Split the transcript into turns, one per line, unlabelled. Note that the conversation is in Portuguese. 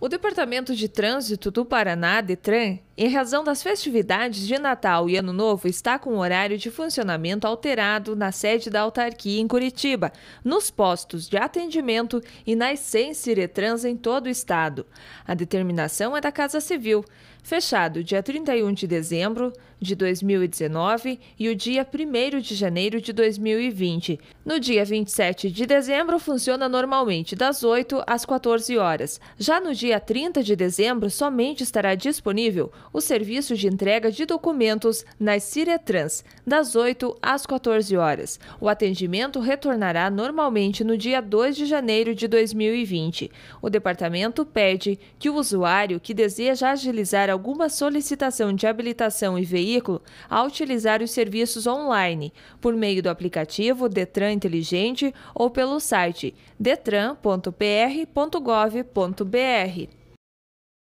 O Departamento de Trânsito do Paraná, DETRAN, em razão das festividades de Natal e Ano Novo, está com horário de funcionamento alterado na sede da autarquia em Curitiba, nos postos de atendimento e nas 100 Ciretrans em todo o estado. A determinação é da Casa Civil. Fechado dia 31 de dezembro de 2019 e o dia 1 de janeiro de 2020. No dia 27 de dezembro, funciona normalmente das 8 às 14 horas. Já no dia 30 de dezembro, somente estará disponível o serviço de entrega de documentos nas Ciretrans, das 8 às 14 horas. O atendimento retornará normalmente no dia 2 de janeiro de 2020. O departamento pede que o usuário que deseja agilizar alguma solicitação de habilitação e veículo a utilizar os serviços online, por meio do aplicativo Detran Inteligente ou pelo site detran.pr.gov.br.